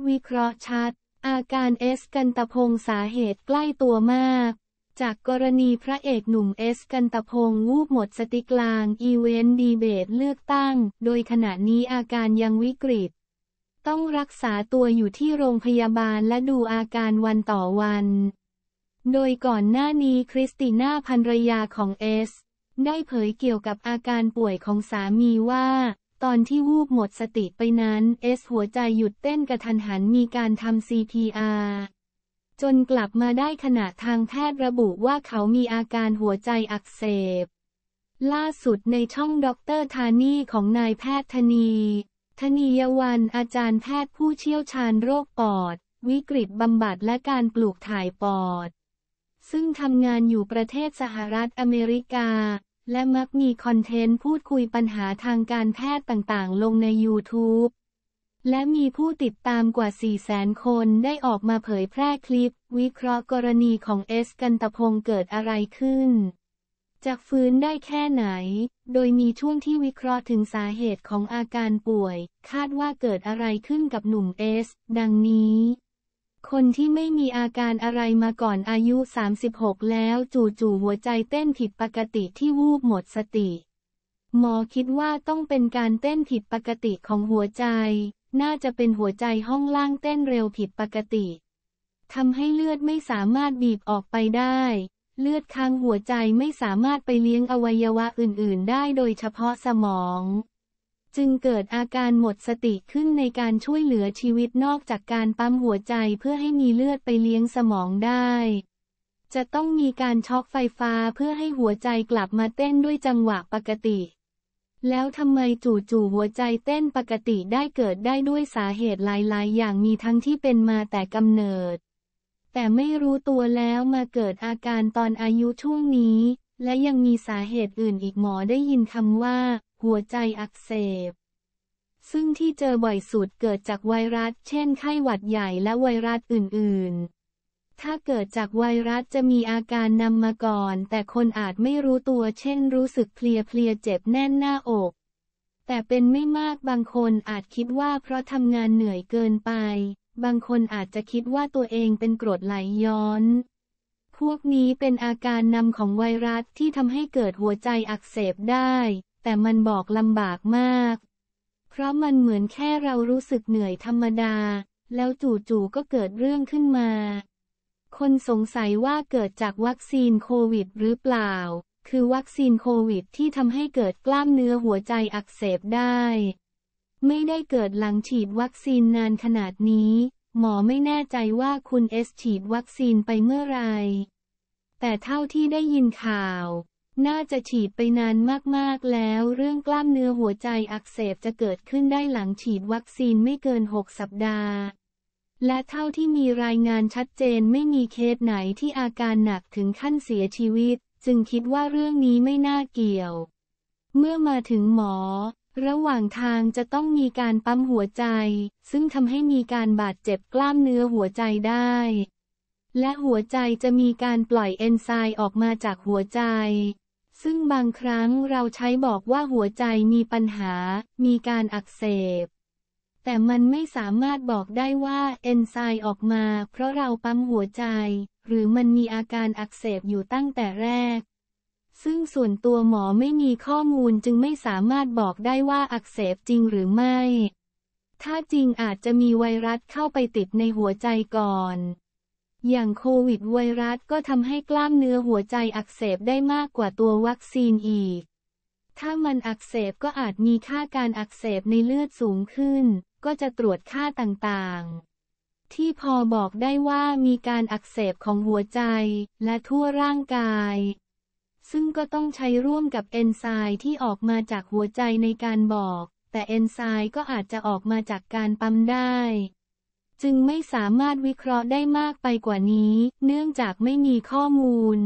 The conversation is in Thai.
์วิเคราะห์ชัด อาการเอสกันตพงสาเหตุใกล้ตัวมาก จากกรณีพระเอกหนุ่มเอสกันตพง วูบหมดสติกลาง อีเวนต์ดีเบตเลือกตั้ง โดยขณะนี้อาการยังวิกฤต ต้องรักษาตัวอยู่ที่โรงพยาบาลและดูอาการวันต่อวัน โดยก่อนหน้านี้คริสติน่าภรรยาของเอสได้เผยเกี่ยวกับอาการป่วยของสามีว่าตอนที่วูบหมดสติไปนั้น เอสหัวใจหยุดเต้นกระทันหันมีการทำ CPR จนกลับมาได้ขณะทางแพทย์ระบุว่าเขามีอาการหัวใจอักเสบ ล่าสุดในช่องด็อกเตอร์ธานีของนายแพทย์ธนีธนียวัน อาจารย์แพทย์ผู้เชี่ยวชาญโรคปอด วิกฤตบำบัดและการปลูกถ่ายปอด ซึ่งทำงานอยู่ประเทศสหรัฐอเมริกาและมักมีคอนเทนต์พูดคุยปัญหาทางการแพทย์ต่างๆ ลงใน YouTube และมีผู้ติดตามกว่า400,000คนได้ออกมาเผยแพร่คลิป วิเคราะห์กรณีของเอสกันตพงเกิดอะไรขึ้น จากฟื้นได้แค่ไหน โดยมีช่วงที่วิเคราะห์ถึงสาเหตุของอาการป่วย คาดว่าเกิดอะไรขึ้นกับหนุ่มเอสดังนี้คนที่ไม่มีอาการอะไรมาก่อนอายุ 36 แล้วจู่ๆ หัวใจเต้นผิดปกติที่วูบหมดสติ หมอคิดว่าต้องเป็นการเต้นผิดปกติของหัวใจ น่าจะเป็นหัวใจห้องล่างเต้นเร็วผิดปกติ ทำให้เลือดไม่สามารถบีบออกไปได้ เลือดค้างหัวใจไม่สามารถไปเลี้ยงอวัยวะอื่นๆ ได้โดยเฉพาะสมองจึงเกิดอาการหมดสติขึ้นในการช่วยเหลือชีวิตนอกจากการปั๊มหัวใจเพื่อให้มีเลือดไปเลี้ยงสมองได้ จะต้องมีการช็อกไฟฟ้าเพื่อให้หัวใจกลับมาเต้นด้วยจังหวะปกติ แล้วทำไมจู่ๆหัวใจเต้นปกติได้เกิดได้ด้วยสาเหตุหลายๆ อย่างมีทั้งที่เป็นมาแต่กำเนิด แต่ไม่รู้ตัวแล้วมาเกิดอาการตอนอายุช่วงนี้ และยังมีสาเหตุอื่นอีกหมอได้ยินคำว่าหัวใจอักเสบ ซึ่งที่เจอบ่อยสุดเกิดจากไวรัส เช่นไข้หวัดใหญ่และไวรัสอื่นๆ ถ้าเกิดจากไวรัสจะมีอาการนำมาก่อน แต่คนอาจไม่รู้ตัวเช่นรู้สึกเพลียเพลียเจ็บแน่นหน้าอก แต่เป็นไม่มากบางคนอาจคิดว่าเพราะทำงานเหนื่อยเกินไป บางคนอาจจะคิดว่าตัวเองเป็นกรดไหลย้อน พวกนี้เป็นอาการนำของไวรัสที่ทำให้เกิดหัวใจอักเสบได้แต่มันบอกลำบากมาก เพราะมันเหมือนแค่เรารู้สึกเหนื่อยธรรมดา แล้วจู่ๆ ก็เกิดเรื่องขึ้นมา คนสงสัยว่าเกิดจากวัคซีนโควิดหรือเปล่า คือวัคซีนโควิด ที่ทำให้เกิดกล้ามเนื้อหัวใจอักเสบได้ ไม่ได้เกิดหลังฉีดวัคซีนนานขนาดนี้ หมอไม่แน่ใจว่าคุณเอสฉีดวัคซีนไปเมื่อไร แต่เท่าที่ได้ยินข่าวน่าจะฉีดไปนานมากๆ แล้วเรื่องกล้ามเนื้อหัวใจอักเสบจะเกิดขึ้นได้หลังฉีดวัคซีนไม่เกิน6สัปดาห์ และเท่าที่มีรายงานชัดเจนไม่มีเคสไหนที่อาการหนักถึงขั้นเสียชีวิต จึงคิดว่าเรื่องนี้ไม่น่าเกี่ยว เมื่อมาถึงหมอ ระหว่างทางจะต้องมีการปั๊มหัวใจ ซึ่งทำให้มีการบาดเจ็บกล้ามเนื้อหัวใจได้ และหัวใจจะมีการปล่อยเอนไซม์ออกมาจากหัวใจซึ่งบางครั้งเราใช้บอกว่าหัวใจมีปัญหา มีการอักเสบ แต่มันไม่สามารถบอกได้ว่าเอนไซม์ออกมา เพราะเราปั๊มหัวใจ หรือมันมีอาการอักเสบอยู่ตั้งแต่แรก ซึ่งส่วนตัวหมอไม่มีข้อมูลจึงไม่สามารถบอกได้ว่าอักเสบจริงหรือไม่ ถ้าจริงอาจจะมีไวรัสเข้าไปติดในหัวใจก่อนอย่างโควิดไวรัสก็ทำให้กล้ามเนื้อหัวใจอักเสบได้มากกว่าตัววัคซีนอีก ถ้ามันอักเสบก็อาจมีค่าการอักเสบในเลือดสูงขึ้น ก็จะตรวจค่าต่าง ๆ ที่พอบอกได้ว่ามีการอักเสบของหัวใจ และทั่วร่างกาย ซึ่งก็ต้องใช้ร่วมกับเอนไซม์ที่ออกมาจากหัวใจในการบอก แต่เอนไซม์ก็อาจจะออกมาจากการปั๊มได้จึงไม่สามารถวิเคราะห์ได้มากไปกว่านี้ เนื่องจากไม่มีข้อมูล